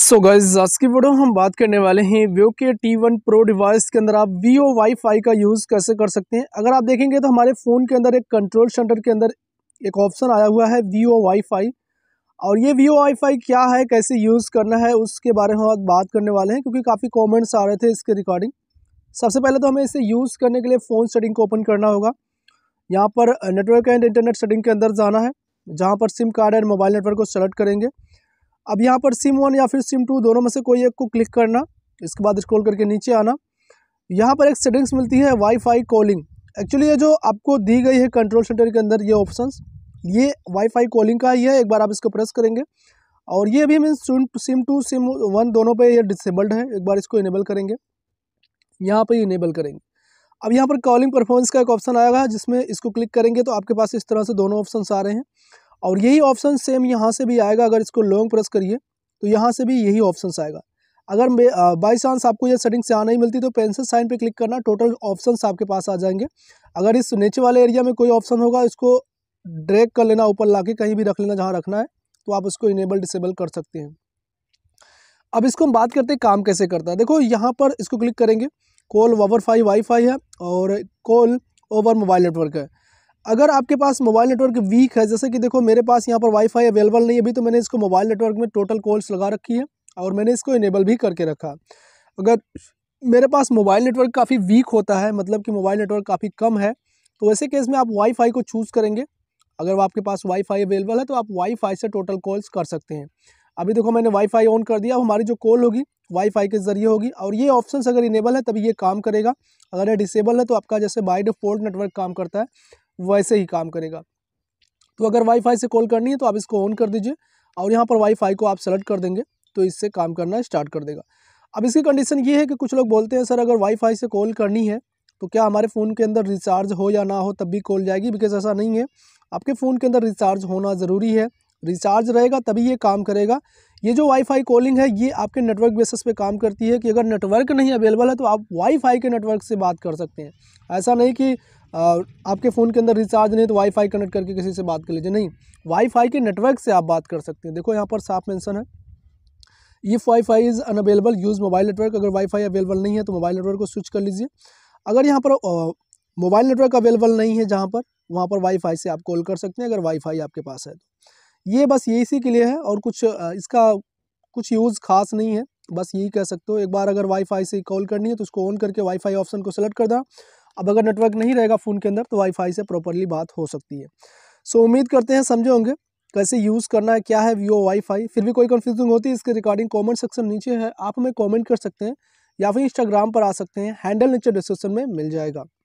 so guys आज की video हम बात करने वाले हैं वीवो के टी वन प्रो डिवाइस के अंदर आप वाई वाईफाई का यूज़ कैसे कर सकते हैं अगर आप देखेंगे तो हमारे फ़ोन के अंदर एक कंट्रोल सेंटर के अंदर एक ऑप्शन आया हुआ है वाई वाईफाई और ये वाई वाईफाई क्या है कैसे यूज़ करना है उसके बारे में हम बात करने वाले हैं क्योंकि काफ़ी कॉमेंट्स आ रहे थे इसके रिकॉर्डिंग सबसे पहले तो हमें इसे यूज़ करने के लिए फ़ोन सेटिंग को ओपन करना होगा यहाँ पर नेटवर्क एंड इंटरनेट सेटिंग के अंदर जाना है जहाँ पर SIM card and mobile network को सेलेक्ट करेंगे अब यहाँ पर सिम वन या फिर सिम टू दोनों में से कोई एक को क्लिक करना इसके बाद स्क्रॉल करके नीचे आना यहाँ पर एक सेटिंग्स मिलती है वाईफाई कॉलिंग एक्चुअली ये जो आपको दी गई है कंट्रोल सेंटर के अंदर ये ऑप्शन ये वाईफाई कॉलिंग का ही है एक बार आप इसको प्रेस करेंगे और ये भी mean SIM two SIM one दोनों पर यह डिसेबल्ड है एक बार इसको इनेबल करेंगे यहाँ पर इनेबल करेंगे अब यहाँ पर कॉलिंग परफॉर्मेंस का एक ऑप्शन आएगा जिसमें इसको क्लिक करेंगे तो आपके पास इस तरह से दोनों ऑप्शन आ रहे हैं और यही ऑप्शन सेम यहाँ से भी आएगा अगर इसको लॉन्ग प्रेस करिए तो यहाँ से भी यही ऑप्शन आएगा अगर बाई चांस आपको यह सेटिंग से आना ही मिलती तो पेंसिल साइन पे क्लिक करना टोटल ऑप्शंस आपके पास आ जाएंगे अगर इस नीचे वाले एरिया में कोई ऑप्शन होगा इसको ड्रैग कर लेना ऊपर ला के कहीं भी रख लेना जहाँ रखना है तो आप उसको इनेबल डिसेबल कर सकते हैं अब इसको हम बात करते हैं काम कैसे करता है देखो यहाँ पर इसको क्लिक करेंगे कॉल ओवर फाई वाई है और कॉल ओवर मोबाइल नेटवर्क है अगर आपके पास मोबाइल नेटवर्क वीक है जैसे कि देखो मेरे पास यहाँ पर वाईफाई अवेलेबल नहीं है अभी तो मैंने इसको मोबाइल नेटवर्क में टोटल कॉल्स लगा रखी है और मैंने इसको इनेबल भी करके रखा अगर मेरे पास मोबाइल नेटवर्क काफ़ी वीक होता है मतलब कि मोबाइल नेटवर्क काफ़ी कम है तो वैसे केस में आप वाईफाई को चूज़ करेंगे अगर आपके पास वाईफाई अवेलेबल है तो आप वाईफाई से टोटल कॉल्स कर सकते हैं अभी देखो मैंने वाईफाई ऑन कर दिया अब हमारी जो कॉल होगी वाईफाई के ज़रिए होगी और ये ऑप्शन अगर इनेबल है तभी ये काम करेगा अगर ये डिसेबल है तो आपका जैसे बाई डिफ़ॉल्ट नेटवर्क काम करता है वैसे ही काम करेगा तो अगर वाईफाई से कॉल करनी है तो आप इसको ऑन कर दीजिए और यहाँ पर वाईफाई को आप सेलेक्ट कर देंगे तो इससे काम करना स्टार्ट कर देगा अब इसकी कंडीशन ये है कि कुछ लोग बोलते हैं सर अगर वाईफाई से कॉल करनी है तो क्या हमारे फ़ोन के अंदर रिचार्ज हो या ना हो तब भी कॉल जाएगी बिकॉज ऐसा नहीं है आपके फ़ोन के अंदर रिचार्ज होना ज़रूरी है रिचार्ज रहेगा तभी ये काम करेगा ये जो वाईफाई कॉलिंग है ये आपके नेटवर्क बेसिस पे काम करती है कि अगर नेटवर्क नहीं अवेलेबल है तो आप वाईफाई के नेटवर्क से बात कर सकते हैं ऐसा नहीं कि आपके फ़ोन के अंदर रिचार्ज नहीं तो वाईफाई कनेक्ट करके किसी से बात कर लीजिए नहीं वाईफाई के नेटवर्क से आप बात कर सकते हैं देखो यहाँ पर साफ मेंशन है if wifi is unavailable use mobile network अगर वाईफाई अवेलेबल नहीं है तो मोबाइल नेटवर्क को स्विच कर लीजिए अगर यहाँ पर मोबाइल नेटवर्क अवेलेबल नहीं है जहाँ पर वहाँ पर वाईफाई से आप कॉल कर सकते हैं अगर वाईफाई आपके पास है तो ये बस ये इसी के लिए है और कुछ इसका कुछ यूज़ खास नहीं है बस यही कह सकते हो एक बार अगर वाईफाई से कॉल करनी है तो उसको ऑन करके वाईफाई ऑप्शन को सेलेक्ट कर देना अब अगर नेटवर्क नहीं रहेगा फ़ोन के अंदर तो वाईफाई से प्रॉपरली बात हो सकती है सो so, उम्मीद करते हैं समझे होंगे कैसे यूज़ करना है क्या है वीओ वाईफाई फिर भी कोई कन्फ्यूजन होती है इसके रिकॉर्डिंग कॉमेंट सेक्शन नीचे है आप हमें कॉमेंट कर सकते हैं या फिर इंस्टाग्राम पर आ सकते हैं हैंडल नीचे डिस्क्रिप्शन में मिल जाएगा